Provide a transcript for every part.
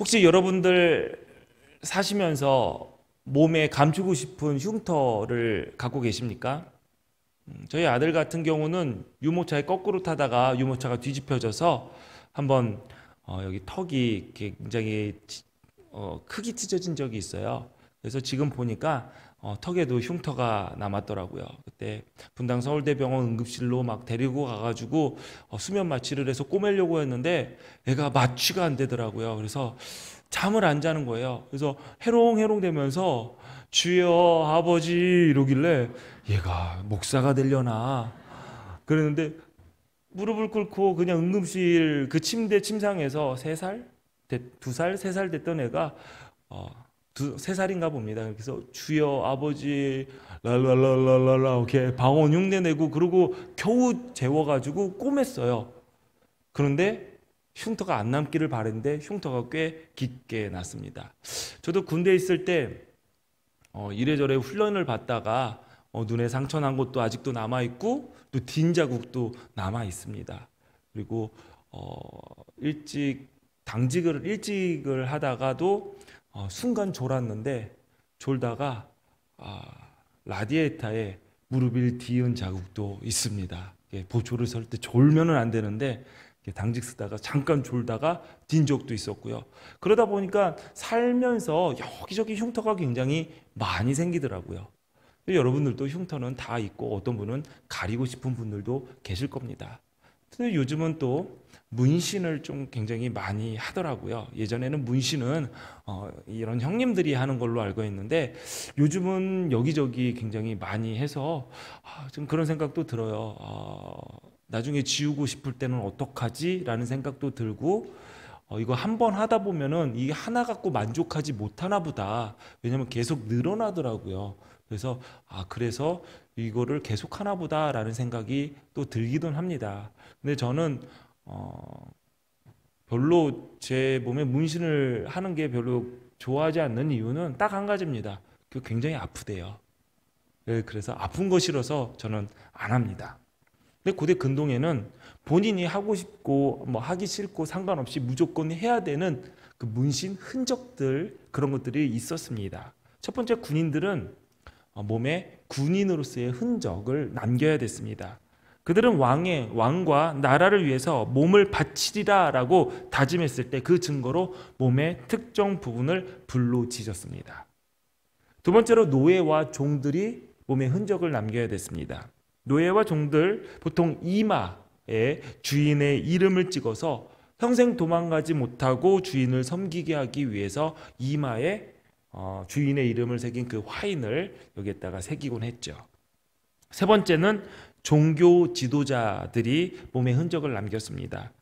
혹시 여러분들 사시면서 몸에 감추고 싶은 흉터를 갖고 계십니까? 음, 저희 아들 같은 경우는 유모차에 거꾸로 타다가 유모차가 뒤집혀져서 한번 어, 여기 턱이 굉장히 어, 크게 찢어진 적이 있어요. 그래서 지금 보니까 어, 턱에도 흉터가 남았더라고요. 그때 분당 서울대병원 응급실로 막 데리고 가가지고 어, 수면 마취를 해서 꼬매려고 했는데 애가 마취가 안 되더라고요. 그래서 잠을 안 자는 거예요. 그래서 해롱해롱 되면서 주여 아버지 이러길래 얘가 목사가 되려나 그랬는데 무릎을 꿇고 그냥 응급실 그 침대 침상에서 3살? 2살? 3살 됐던 애가 어, 두, 세 살인가 봅니다. 그래서 주여 아버지 랄랄랄랄라 이렇게 방언 흉내 내고 그리고 겨우 재워가지고 꿰맸어요 그런데 흉터가 안 남기를 바랬는데 흉터가 꽤 깊게 났습니다. 저도 군대 있을 때 어, 이래저래 훈련을 받다가 어, 눈에 상처 난 것도 아직도 남아 있고 또뒷 자국도 남아 있습니다. 그리고 어, 일찍 당직을 일찍을 하다가도 어, 순간 졸았는데 졸다가 어, 라디에이터에 무릎을 뒤은 자국도 있습니다. 예, 보초를 설 때 졸면은 안 되는데 당직 쓰다가 잠깐 졸다가 딘 적도 있었고요. 그러다 보니까 살면서 여기저기 흉터가 굉장히 많이 생기더라고요. 여러분들도 흉터는 다 있고 어떤 분은 가리고 싶은 분들도 계실 겁니다. 근데 요즘은 또 문신을 좀 굉장히 많이 하더라고요. 예전에는 문신은 어, 이런 형님들이 하는 걸로 알고 있는데 요즘은 여기저기 굉장히 많이 해서 아, 좀 그런 생각도 들어요. 어, 나중에 지우고 싶을 때는 어떡하지? 라는 생각도 들고 어, 이거 한 번 하다 보면은 이게 하나 갖고 만족하지 못하나 보다. 왜냐면 계속 늘어나더라고요. 그래서 아 그래서 이거를 계속 하나 보다라는 생각이 또 들기도 합니다. 근데 저는 어, 별로 제 몸에 문신을 하는 게 별로 좋아하지 않는 이유는 딱 한 가지입니다. 그 굉장히 아프대요. 예, 그래서 아픈 거 싫어서 저는 안 합니다. 근데 고대 근동에는 본인이 하고 싶고 뭐 하기 싫고 상관없이 무조건 해야 되는 그 문신 흔적들 그런 것들이 있었습니다. 첫 번째 군인들은 어, 몸에 군인으로서의 흔적을 남겨야 됐습니다. 그들은 왕의 왕과 나라를 위해서 몸을 바치리라라고 다짐했을 때 그 증거로 몸의 특정 부분을 불로 지셨습니다. 두 번째로 노예와 종들이 몸에 흔적을 남겨야 됐습니다. 노예와 종들 보통 이마에 주인의 이름을 찍어서 평생 도망가지 못하고 주인을 섬기게 하기 위해서 이마에 어, 주인의 이름을 새긴 그 화인을 여기에다가 새기곤 했죠. 세 번째는 종교 지도자들이 몸의 흔적을 남겼습니다.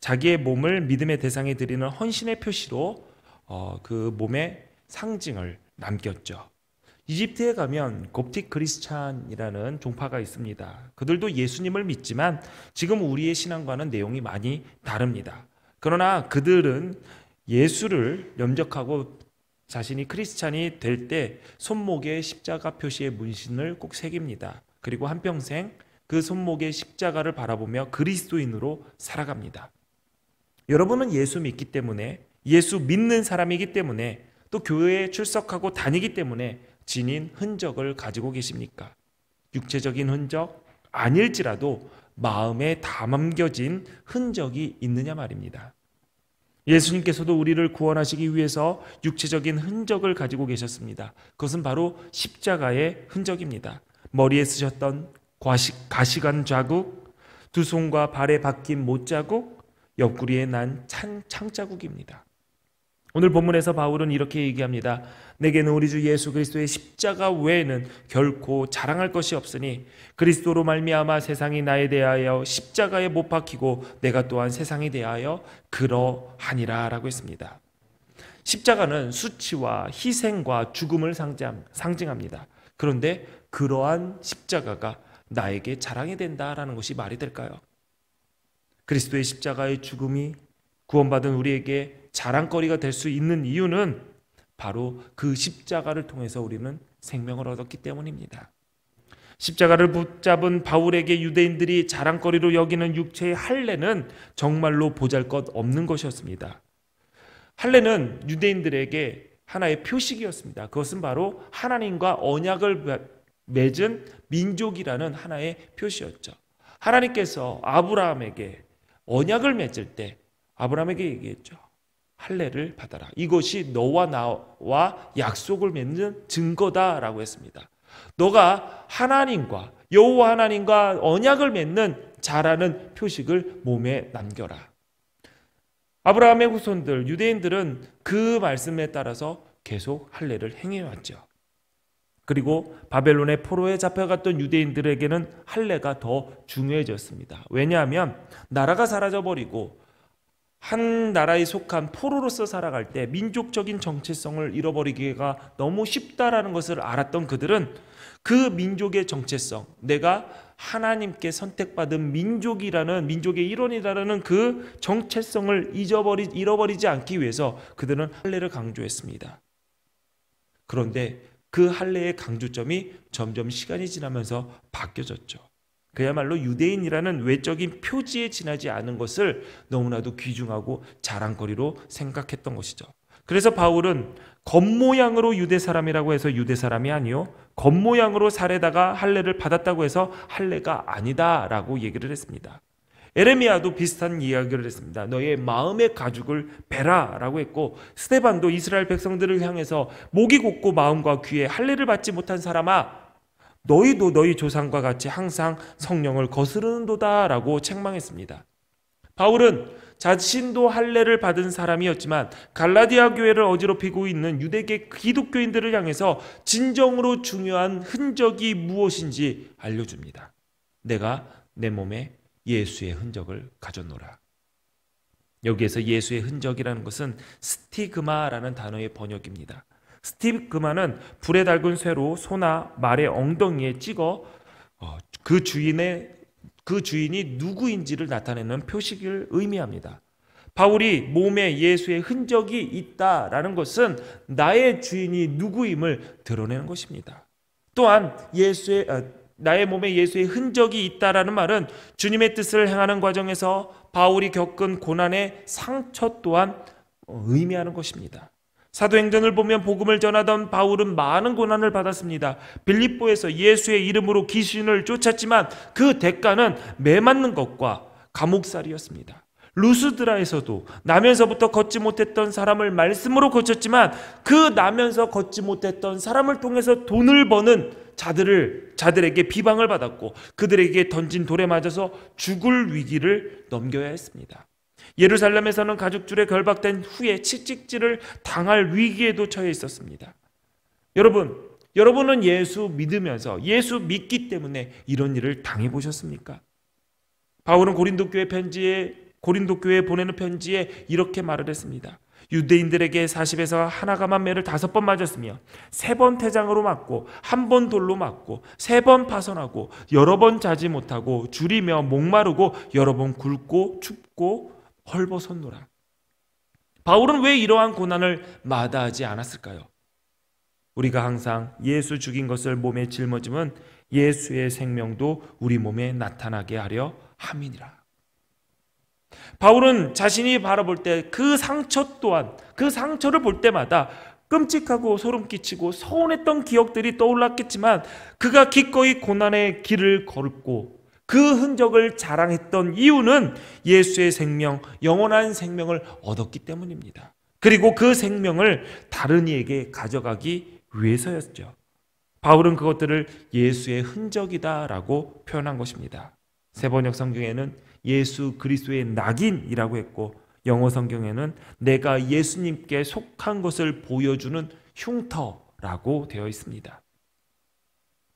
자기의 몸을 믿음의 대상에 드리는 헌신의 표시로 어, 그 몸의 상징을 남겼죠. 이집트에 가면 곱틱 크리스찬이라는 종파가 있습니다. 그들도 예수님을 믿지만 지금 우리의 신앙과는 내용이 많이 다릅니다. 그러나 그들은 예수를 염적하고 자신이 크리스찬이 될 때 손목에 십자가 표시의 문신을 꼭 새깁니다. 그리고 한평생 그 손목의 십자가를 바라보며 그리스도인으로 살아갑니다. 여러분은 예수 믿기 때문에 예수 믿는 사람이기 때문에 또 교회에 출석하고 다니기 때문에 지닌 흔적을 가지고 계십니까? 육체적인 흔적 아닐지라도 마음에 담겨진 흔적이 있느냐 말입니다. 예수님께서도 우리를 구원하시기 위해서 육체적인 흔적을 가지고 계셨습니다. 그것은 바로 십자가의 흔적입니다. 머리에 쓰셨던 가시관 자국, 두 손과 발에 박힌 못 자국, 옆구리에 난 찬, 창자국입니다. 오늘 본문에서 바울은 이렇게 얘기합니다. 내게는 우리 주 예수 그리스도의 십자가 외에는 결코 자랑할 것이 없으니 그리스도로 말미암아 세상이 나에 대하여 십자가에 못 박히고 내가 또한 세상에 대하여 그러하니라라고 했습니다. 십자가는 수치와 희생과 죽음을 상징합니다. 그런데 그러한 십자가가 나에게 자랑이 된다라는 것이 말이 될까요? 그리스도의 십자가의 죽음이 구원받은 우리에게 자랑거리가 될 수 있는 이유는 바로 그 십자가를 통해서 우리는 생명을 얻었기 때문입니다. 십자가를 붙잡은 바울에게 유대인들이 자랑거리로 여기는 육체의 할례는 정말로 보잘것 없는 것이었습니다. 할례는 유대인들에게 하나의 표식이었습니다. 그것은 바로 하나님과 언약을 맺은 민족이라는 하나의 표시였죠. 하나님께서 아브라함에게 언약을 맺을 때 아브라함에게 얘기했죠. 할례를 받아라. 이것이 너와 나와 약속을 맺는 증거다라고 했습니다. 너가 하나님과 여호와 하나님과 언약을 맺는 자라는 표식을 몸에 남겨라. 아브라함의 후손들 유대인들은 그 말씀에 따라서 계속 할례를 행해 왔죠. 그리고 바벨론의 포로에 잡혀갔던 유대인들에게는 할례가 더 중요해졌습니다. 왜냐하면 나라가 사라져버리고 한 나라에 속한 포로로서 살아갈 때 민족적인 정체성을 잃어버리기가 너무 쉽다라는 것을 알았던 그들은 그 민족의 정체성, 내가 하나님께 선택받은 민족이라는 민족의 일원이라는 그 정체성을 잊어버리 잃어버리지 않기 위해서 그들은 할례를 강조했습니다. 그런데 그 할례의 강조점이 점점 시간이 지나면서 바뀌어졌죠. 그야말로 유대인이라는 외적인 표지에 지나지 않은 것을 너무나도 귀중하고 자랑거리로 생각했던 것이죠. 그래서 바울은 겉모양으로 유대 사람이라고 해서 유대 사람이 아니요 겉모양으로 살에다가 할례를 받았다고 해서 할례가 아니다라고 얘기를 했습니다. 에레미아도 비슷한 이야기를 했습니다. 너의 마음의 가죽을 베라라고 했고 스테반도 이스라엘 백성들을 향해서 목이 곱고 마음과 귀에 할례를 받지 못한 사람아 너희도 너희 조상과 같이 항상 성령을 거스르는도다라고 책망했습니다. 바울은 자신도 할례를 받은 사람이었지만 갈라디아 교회를 어지럽히고 있는 유대계 기독교인들을 향해서 진정으로 중요한 흔적이 무엇인지 알려줍니다. 내가 내 몸에 예수의 흔적을 가졌노라. 여기에서 예수의 흔적이라는 것은 스티그마라는 단어의 번역입니다. 스티그마는 불에 달군 쇠로 소나 말의 엉덩이에 찍어 어, 그 주인의 그 주인이 누구인지를 나타내는 표식을 의미합니다. 바울이 몸에 예수의 흔적이 있다라는 것은 나의 주인이 누구임을 드러내는 것입니다. 또한 예수의 아, 나의 몸에 예수의 흔적이 있다라는 말은 주님의 뜻을 행하는 과정에서 바울이 겪은 고난의 상처 또한 어, 의미하는 것입니다. 사도행전을 보면 복음을 전하던 바울은 많은 고난을 받았습니다. 빌립보에서 예수의 이름으로 귀신을 쫓았지만 그 대가는 매맞는 것과 감옥살이였습니다. 루스드라에서도 나면서부터 걷지 못했던 사람을 말씀으로 고쳤지만 그 나면서 걷지 못했던 사람을 통해서 돈을 버는 자들을 자들에게 비방을 받았고 그들에게 던진 돌에 맞아서 죽을 위기를 넘겨야 했습니다. 예루살렘에서는 가죽줄에 결박된 후에 칙칙질을 당할 위기에도 처해 있었습니다. 여러분, 여러분은 예수 믿으면서 예수 믿기 때문에 이런 일을 당해 보셨습니까? 바울은 고린도 교회 편지에 고린도 교회에 보내는 편지에 이렇게 말을 했습니다. 유대인들에게 40에서 하나가만 매를 다섯 번 맞았으며 세 번 태장으로 맞고 한 번 돌로 맞고 세 번 파손하고 여러 번 자지 못하고 줄이며 목마르고 여러 번 굵고 춥고 헐벗었노라. 바울은 왜 이러한 고난을 마다하지 않았을까요? 우리가 항상 예수 죽인 것을 몸에 짊어짐은 예수의 생명도 우리 몸에 나타나게 하려 함이니라. 바울은 자신이 바라볼 때 그 상처 또한 그 상처를 볼 때마다 끔찍하고 소름 끼치고 서운했던 기억들이 떠올랐겠지만 그가 기꺼이 고난의 길을 걸고그 흔적을 자랑했던 이유는 예수의 생명, 영원한 생명을 얻었기 때문입니다. 그리고 그 생명을 다른 이에게 가져가기 위해서였죠. 바울은 그것들을 예수의 흔적이다라고 표현한 것입니다. 세번역 성경에는 예수 그리스도의 낙인이라고 했고 영어 성경에는 내가 예수님께 속한 것을 보여주는 흉터라고 되어 있습니다.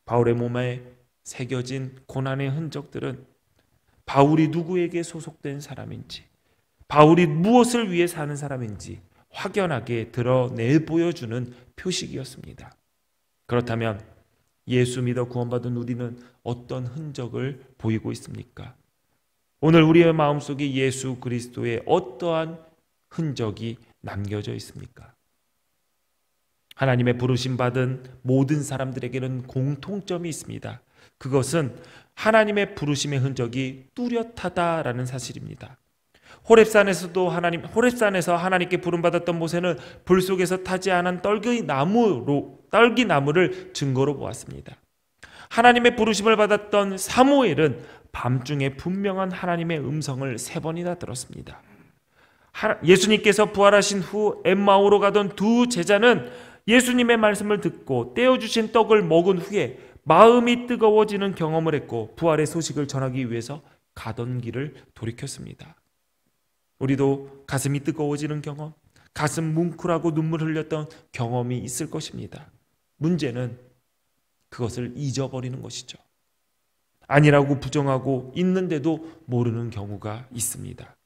바울의 몸에 새겨진 고난의 흔적들은 바울이 누구에게 소속된 사람인지, 바울이 무엇을 위해 사는 사람인지 확연하게 드러내 보여주는 표식이었습니다. 그렇다면 예수 믿어 구원받은 우리는 어떤 흔적을 보이고 있습니까? 오늘 우리의 마음속에 예수 그리스도의 어떠한 흔적이 남겨져 있습니까? 하나님의 부르심 받은 모든 사람들에게는 공통점이 있습니다. 그것은 하나님의 부르심의 흔적이 뚜렷하다라는 사실입니다. 호렙산에서도 하나님 호렙산에서 하나님께 부름 받았던 모세는 불 속에서 타지 않은 떨기 나무로 떨기 나무를 증거로 보았습니다. 하나님의 부르심을 받았던 사무엘은 밤중에 분명한 하나님의 음성을 세 번이나 들었습니다. 예수님께서 부활하신 후 엠마오로 가던 두 제자는 예수님의 말씀을 듣고 떼어주신 떡을 먹은 후에 마음이 뜨거워지는 경험을 했고 부활의 소식을 전하기 위해서 가던 길을 돌이켰습니다. 우리도 가슴이 뜨거워지는 경험, 가슴 뭉클하고 눈물 흘렸던 경험이 있을 것입니다. 문제는 그것을 잊어버리는 것이죠. 아니라고 부정하고 있는데도 모르는 경우가 있습니다.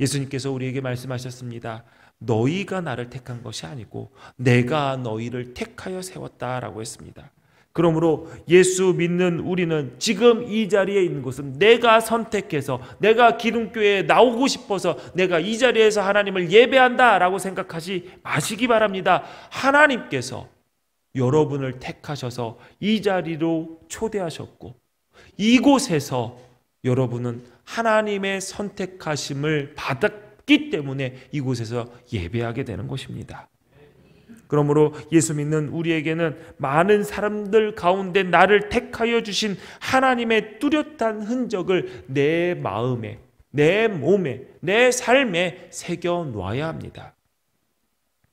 예수님께서 우리에게 말씀하셨습니다. 너희가 나를 택한 것이 아니고 내가 너희를 택하여 세웠다라고 했습니다. 그러므로 예수 믿는 우리는 지금 이 자리에 있는 것은 내가 선택해서 내가 기름교회에 나오고 싶어서 내가 이 자리에서 하나님을 예배한다라고 생각하지 마시기 바랍니다. 하나님께서 여러분을 택하셔서 이 자리로 초대하셨고 이곳에서 여러분은 하나님의 선택하심을 받았기 때문에 이곳에서 예배하게 되는 것입니다. 그러므로 예수 믿는 우리에게는 많은 사람들 가운데 나를 택하여 주신 하나님의 뚜렷한 흔적을 내 마음에, 내 몸에, 내 삶에 새겨 놓아야 합니다.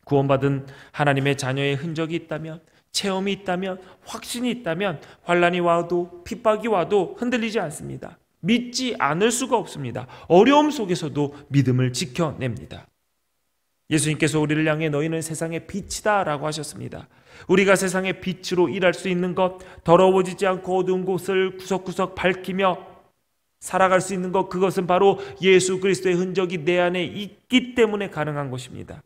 구원받은 하나님의 자녀의 흔적이 있다면 체험이 있다면 확신이 있다면 환란이 와도 핍박이 와도 흔들리지 않습니다. 믿지 않을 수가 없습니다. 어려움 속에서도 믿음을 지켜냅니다. 예수님께서 우리를 향해 너희는 세상의 빛이다 라고 하셨습니다. 우리가 세상의 빛으로 일할 수 있는 것, 더러워지지 않고 어두운 곳을 구석구석 밝히며 살아갈 수 있는 것, 그것은 바로 예수 그리스도의 흔적이 내 안에 있기 때문에 가능한 것입니다.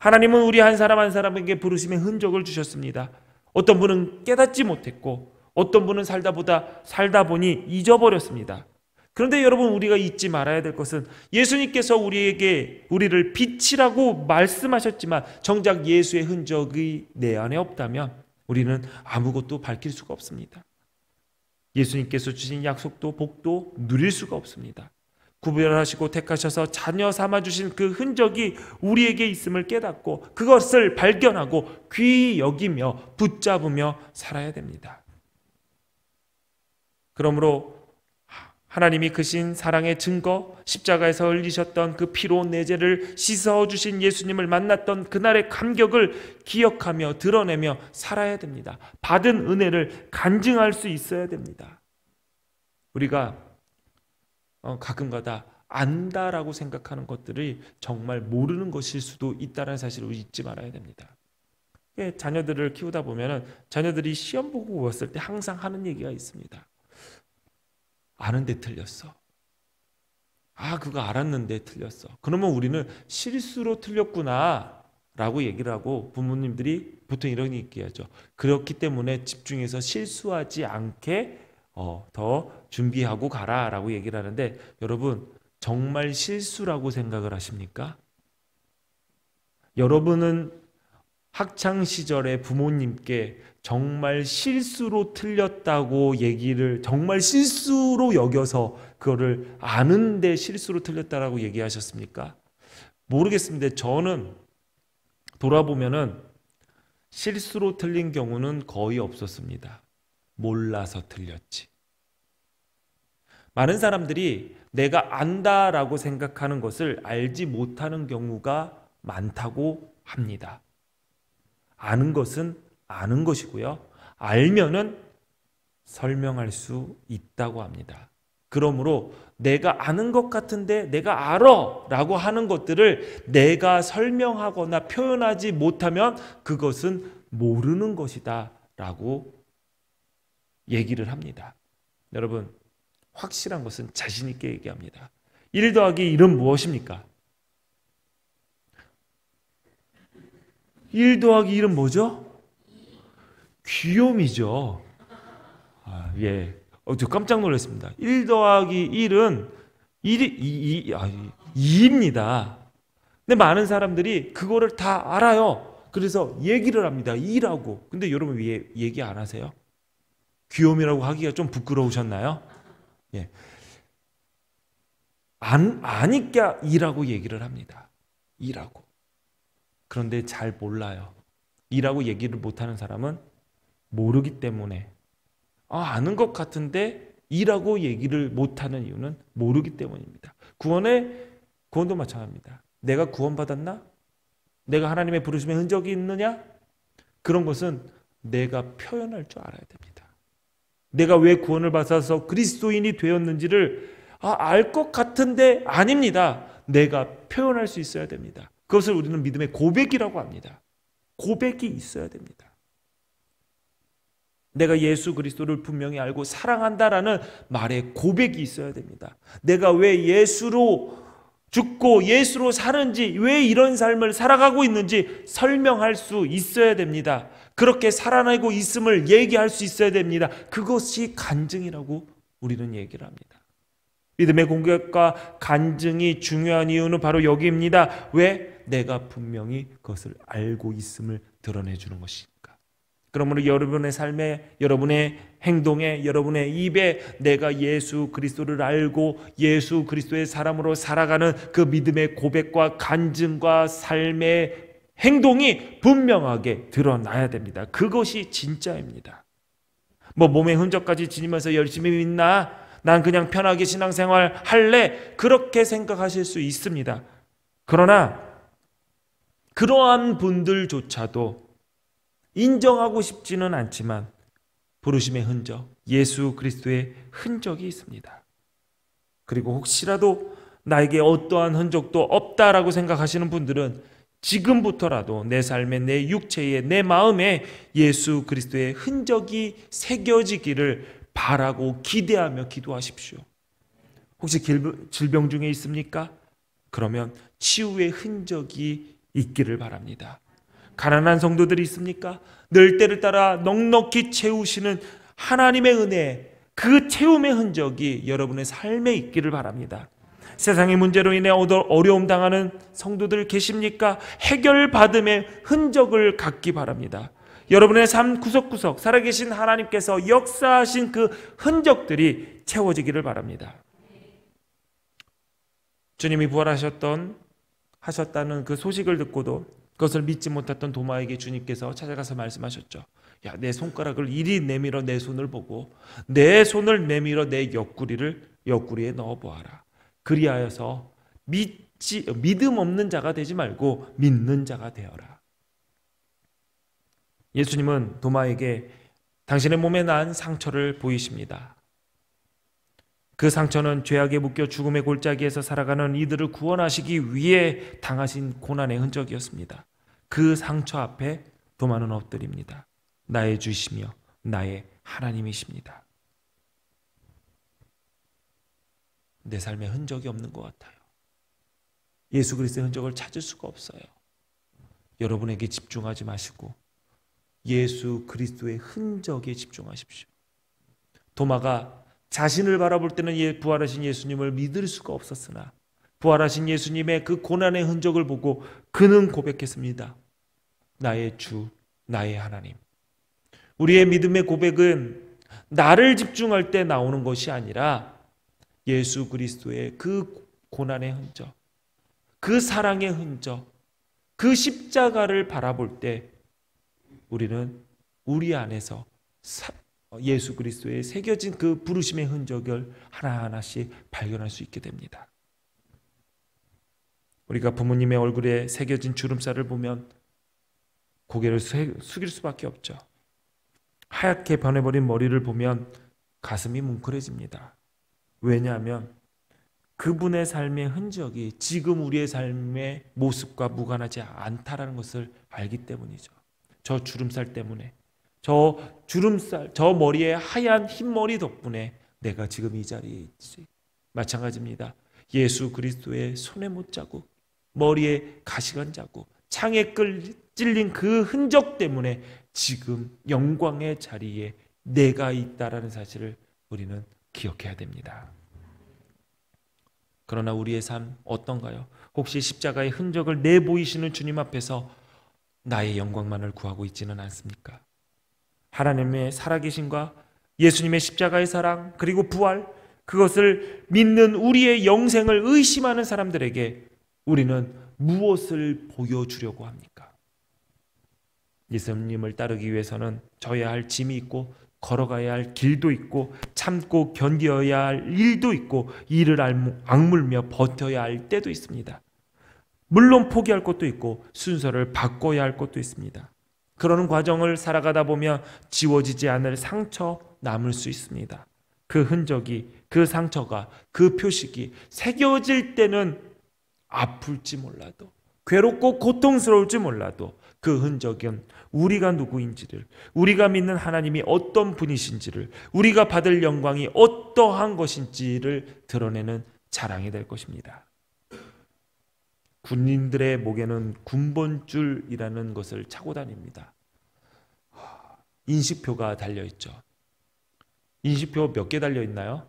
하나님은 우리 한 사람 한 사람에게 부르심의 흔적을 주셨습니다. 어떤 분은 깨닫지 못했고 어떤 분은 살다 보다 살다 보니 잊어버렸습니다. 그런데 여러분 우리가 잊지 말아야 될 것은 예수님께서 우리에게 우리를 빛이라고 말씀하셨지만 정작 예수의 흔적이 내 안에 없다면 우리는 아무것도 밝힐 수가 없습니다. 예수님께서 주신 약속도 복도 누릴 수가 없습니다. 구별하시고 택하셔서 자녀 삼아 주신 그 흔적이 우리에게 있음을 깨닫고 그것을 발견하고 귀히 여기며 붙잡으며 살아야 됩니다. 그러므로 하나님이 그신 사랑의 증거, 십자가에서 흘리셨던 그 피로 내 죄를 씻어 주신 예수님을 만났던 그날의 감격을 기억하며 드러내며 살아야 됩니다. 받은 은혜를 간증할 수 있어야 됩니다. 우리가 어, 가끔가다 안다라고 생각하는 것들이 정말 모르는 것일 수도 있다는 사실을 잊지 말아야 됩니다. 예, 자녀들을 키우다 보면 자녀들이 시험 보고 왔을 때 항상 하는 얘기가 있습니다. 아는데 틀렸어. 아, 그거 알았는데 틀렸어. 그러면 우리는 실수로 틀렸구나. 라고 얘기를 하고 부모님들이 보통 이런 얘기하죠. 그렇기 때문에 집중해서 실수하지 않게 어, 더 준비하고 가라 라고 얘기를 하는데 여러분 정말 실수라고 생각을 하십니까? 여러분은 학창 시절에 부모님께 정말 실수로 틀렸다고 얘기를 정말 실수로 여겨서 그거를 아는데 실수로 틀렸다라고 얘기하셨습니까? 모르겠습니다. 저는 돌아보면은 실수로 틀린 경우는 거의 없었습니다. 몰라서 틀렸지. 많은 사람들이 내가 안다라고 생각하는 것을 알지 못하는 경우가 많다고 합니다. 아는 것은 아는 것이고요. 알면은 설명할 수 있다고 합니다. 그러므로 내가 아는 것 같은데 내가 알아 라고 하는 것들을 내가 설명하거나 표현하지 못하면 그것은 모르는 것이다 라고 얘기를 합니다. 여러분, 확실한 것은 자신 있게 얘기합니다. 1 더하기 1은 무엇입니까? 1 더하기 1은 뭐죠? 귀요미죠. 아, 예. 어, 저 깜짝 놀랐습니다. 1 더하기 1은 1이 2, 2, 아, 2입니다. 근데 많은 사람들이 그거를 다 알아요. 그래서 얘기를 합니다. 2라고. 근데 여러분 왜 얘기 안 하세요? 귀요미라고 하기가 좀 부끄러우셨나요? 예. 안, 아니까 이라고 얘기를 합니다. 이라고. 그런데 잘 몰라요. 이라고 얘기를 못하는 사람은 모르기 때문에 아, 아는 것 같은데 이라고 얘기를 못하는 이유는 모르기 때문입니다. 구원의 구원도 마찬가지입니다. 내가 구원받았나? 내가 하나님의 부르심의 흔적이 있느냐? 그런 것은 내가 표현할 줄 알아야 됩니다. 내가 왜 구원을 받아서 그리스도인이 되었는지를 아, 알것 같은데 아닙니다. 내가 표현할 수 있어야 됩니다. 그것을 우리는 믿음의 고백이라고 합니다. 고백이 있어야 됩니다. 내가 예수 그리스도를 분명히 알고 사랑한다라는 말에 고백이 있어야 됩니다. 내가 왜 예수로 죽고 예수로 사는지 왜 이런 삶을 살아가고 있는지 설명할 수 있어야 됩니다. 그렇게 살아나고 있음을 얘기할 수 있어야 됩니다. 그것이 간증이라고 우리는 얘기를 합니다. 믿음의 공격과 간증이 중요한 이유는 바로 여기입니다. 왜? 내가 분명히 그것을 알고 있음을 드러내 주는 것이니까. 그러므로 여러분의 삶에, 여러분의 행동에, 여러분의 입에 내가 예수 그리스도를 알고 예수 그리스도의 사람으로 살아가는 그 믿음의 고백과 간증과 삶의 행동이 분명하게 드러나야 됩니다. 그것이 진짜입니다. 뭐 몸의 흔적까지 지니면서 열심히 믿나? 난 그냥 편하게 신앙생활 할래? 그렇게 생각하실 수 있습니다. 그러나 그러한 분들조차도 인정하고 싶지는 않지만 부르심의 흔적, 예수 그리스도의 흔적이 있습니다. 그리고 혹시라도 나에게 어떠한 흔적도 없다라고 생각하시는 분들은 지금부터라도 내 삶에 내 육체에 내 마음에 예수 그리스도의 흔적이 새겨지기를 바라고 기대하며 기도하십시오. 혹시 질병 중에 있습니까? 그러면 치유의 흔적이 있기를 바랍니다. 가난한 성도들이 있습니까? 늘 때를 따라 넉넉히 채우시는 하나님의 은혜, 그 채움의 흔적이 여러분의 삶에 있기를 바랍니다. 세상의 문제로 인해 어려움 당하는 성도들 계십니까? 해결받음의 흔적을 갖기 바랍니다. 여러분의 삶 구석구석 살아계신 하나님께서 역사하신 그 흔적들이 채워지기를 바랍니다. 주님이 부활하셨던 하셨다는 그 소식을 듣고도 그것을 믿지 못했던 도마에게 주님께서 찾아가서 말씀하셨죠. 야, 내 손가락을 이리 내밀어 내 손을 보고 내 손을 내밀어 내 옆구리를 옆구리에 넣어 보아라. 그리하여서 믿지 믿음 없는 자가 되지 말고 믿는 자가 되어라. 예수님은 도마에게 당신의 몸에 난 상처를 보이십니다. 그 상처는 죄악에 묶여 죽음의 골짜기에서 살아가는 이들을 구원하시기 위해 당하신 고난의 흔적이었습니다. 그 상처 앞에 도마는 엎드립니다. 나의 주시며 나의 하나님이십니다. 내 삶에 흔적이 없는 것 같아요. 예수 그리스도의 흔적을 찾을 수가 없어요. 여러분에게 집중하지 마시고 예수 그리스도의 흔적에 집중하십시오. 도마가 자신을 바라볼 때는 예, 부활하신 예수님을 믿을 수가 없었으나 부활하신 예수님의 그 고난의 흔적을 보고 그는 고백했습니다. 나의 주, 나의 하나님. 우리의 믿음의 고백은 나를 집중할 때 나오는 것이 아니라 예수 그리스도의 그 고난의 흔적, 그 사랑의 흔적, 그 십자가를 바라볼 때 우리는 우리 안에서 어, 예수 그리스도의 새겨진 그 부르심의 흔적을 하나하나씩 발견할 수 있게 됩니다. 우리가 부모님의 얼굴에 새겨진 주름살을 보면 고개를 숙일 수밖에 없죠. 하얗게 변해버린 머리를 보면 가슴이 뭉클해집니다. 왜냐하면 그분의 삶의 흔적이 지금 우리의 삶의 모습과 무관하지 않다라는 것을 알기 때문이죠. 저 주름살 때문에, 저 주름살, 저 머리에 하얀 흰머리 덕분에 내가 지금 이 자리에 있지. 마찬가지입니다. 예수 그리스도의 손에 못 자국, 머리에 가시관 자국, 창에 끌, 찔린 그 흔적 때문에 지금 영광의 자리에 내가 있다라는 사실을 우리는 기억해야 됩니다. 그러나 우리의 삶 어떤가요? 혹시 십자가의 흔적을 내보이시는 주님 앞에서 나의 영광만을 구하고 있지는 않습니까? 하나님의 살아계신과 예수님의 십자가의 사랑 그리고 부활 그것을 믿는 우리의 영생을 의심하는 사람들에게 우리는 무엇을 보여주려고 합니까? 예수님을 따르기 위해서는 져야 할 짐이 있고 걸어가야 할 길도 있고 참고 견뎌야 할 일도 있고 이를 악물며 버텨야 할 때도 있습니다. 물론 포기할 것도 있고 순서를 바꿔야 할 것도 있습니다. 그러는 과정을 살아가다 보면 지워지지 않을 상처 남을 수 있습니다. 그 흔적이, 그 상처가, 그 표식이 새겨질 때는 아플지 몰라도 괴롭고 고통스러울지 몰라도 그 흔적은 우리가 누구인지를, 우리가 믿는 하나님이 어떤 분이신지를, 우리가 받을 영광이 어떠한 것인지를 드러내는 자랑이 될 것입니다. 군인들의 목에는 군번줄이라는 것을 차고 다닙니다. 인식표가 달려 있죠. 인식표 몇 개 달려 있나요?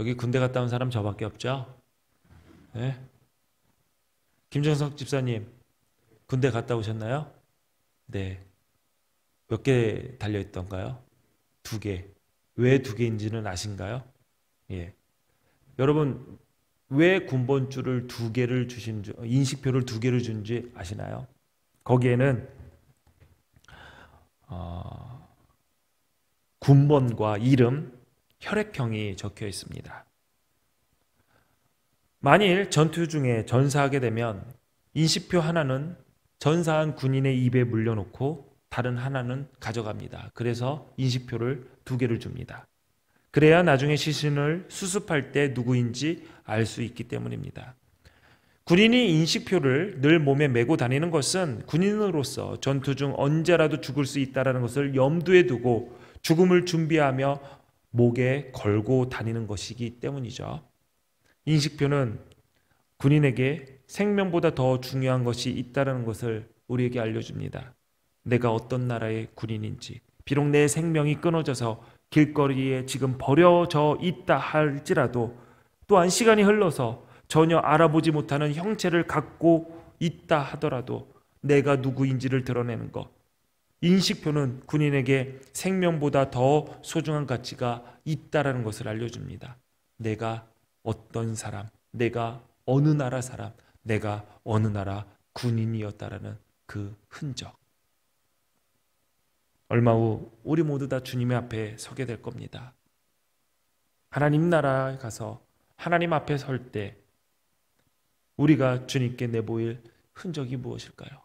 여기 군대 갔다 온 사람 저밖에 없죠? 네? 김정석 집사님, 군대 갔다 오셨나요? 네. 몇 개 달려있던가요? 두 개. 왜 두 개인지는 아신가요? 예. 여러분, 왜 군번줄을 두 개를 주신, 인식표를 두 개를 준지 아시나요? 거기에는, 어, 군번과 이름, 혈액형이 적혀 있습니다. 만일 전투 중에 전사하게 되면 인식표 하나는 전사한 군인의 입에 물려놓고 다른 하나는 가져갑니다. 그래서 인식표를 두 개를 줍니다. 그래야 나중에 시신을 수습할 때 누구인지 알 수 있기 때문입니다. 군인이 인식표를 늘 몸에 메고 다니는 것은 군인으로서 전투 중 언제라도 죽을 수 있다는 것을 염두에 두고 죽음을 준비하며 목에 걸고 다니는 것이기 때문이죠. 인식표는 군인에게 생명보다 더 중요한 것이 있다는 것을 우리에게 알려줍니다. 내가 어떤 나라의 군인인지, 비록 내 생명이 끊어져서 길거리에 지금 버려져 있다 할지라도 또한 시간이 흘러서 전혀 알아보지 못하는 형체를 갖고 있다 하더라도 내가 누구인지를 드러내는 것. 인식표는 군인에게 생명보다 더 소중한 가치가 있다는 것을 알려줍니다. 내가 어떤 사람, 내가 어느 나라 사람, 내가 어느 나라 군인이었다라는 그 흔적. 얼마 후 우리 모두 다 주님의 앞에 서게 될 겁니다. 하나님 나라에 가서 하나님 앞에 설 때 우리가 주님께 내보일 흔적이 무엇일까요?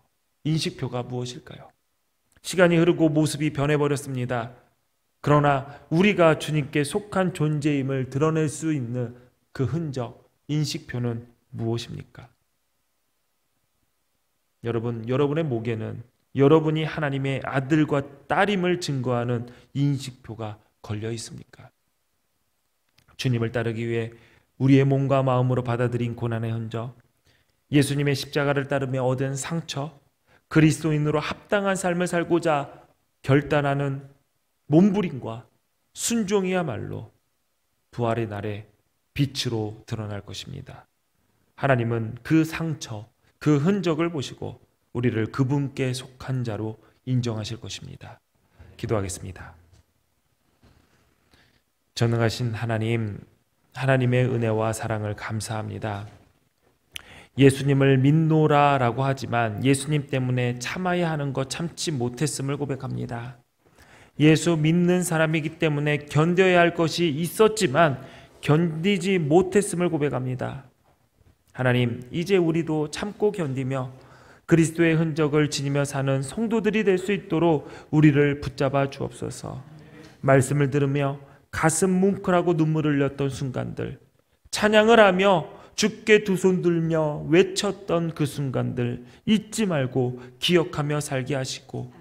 인식표가 무엇일까요? 시간이 흐르고 모습이 변해버렸습니다. 그러나 우리가 주님께 속한 존재임을 드러낼 수 있는 그 흔적, 인식표는 무엇입니까? 여러분, 여러분의 목에는 여러분이 하나님의 아들과 딸임을 증거하는 인식표가 걸려 있습니까? 주님을 따르기 위해 우리의 몸과 마음으로 받아들인 고난의 흔적, 예수님의 십자가를 따르며 얻은 상처, 그리스도인으로 합당한 삶을 살고자 결단하는 몸부림과 순종이야말로 부활의 날에 빛으로 드러날 것입니다. 하나님은 그 상처, 그 흔적을 보시고 우리를 그분께 속한 자로 인정하실 것입니다. 기도하겠습니다. 전능하신 하나님, 하나님의 은혜와 사랑을 감사합니다. 예수님을 믿노라 라고 하지만 예수님 때문에 참아야 하는 것 참지 못했음을 고백합니다. 예수 믿는 사람이기 때문에 견뎌야 할 것이 있었지만 견디지 못했음을 고백합니다. 하나님, 이제 우리도 참고 견디며 그리스도의 흔적을 지니며 사는 성도들이 될 수 있도록 우리를 붙잡아 주옵소서. 말씀을 들으며 가슴 뭉클하고 눈물을 흘렸던 순간들, 찬양을 하며 죽게 두 손 들며 외쳤던 그 순간들 잊지 말고 기억하며 살게 하시고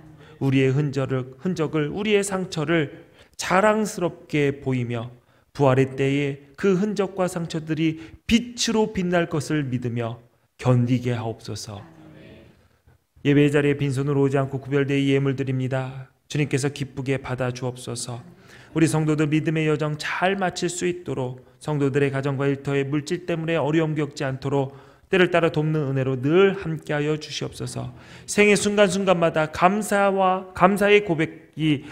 우리의 흔적을, 우리의 상처를 자랑스럽게 보이며 부활의 때에 그 흔적과 상처들이 빛으로 빛날 것을 믿으며 견디게 하옵소서. 예배 자리에 빈손으로 오지 않고 구별되어 예물 드립니다. 주님께서 기쁘게 받아 주옵소서. 우리 성도들 믿음의 여정 잘 마칠 수 있도록 성도들의 가정과 일터의 물질 때문에 어려움 겪지 않도록 때를 따라 돕는 은혜로 늘 함께하여 주시옵소서. 생애 순간순간마다 감사와 감사의 고백이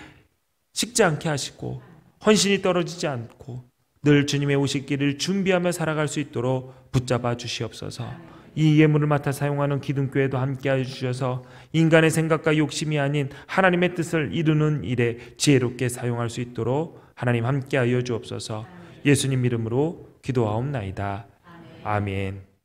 식지 않게 하시고 헌신이 떨어지지 않고 늘 주님의 오실 길을 준비하며 살아갈 수 있도록 붙잡아 주시옵소서. 이 예물을 맡아 사용하는 기둥교회도 함께하여 주셔서 인간의 생각과 욕심이 아닌 하나님의 뜻을 이루는 일에 지혜롭게 사용할 수 있도록 하나님 함께하여 주옵소서. 예수님 이름으로 기도하옵나이다. 아멘.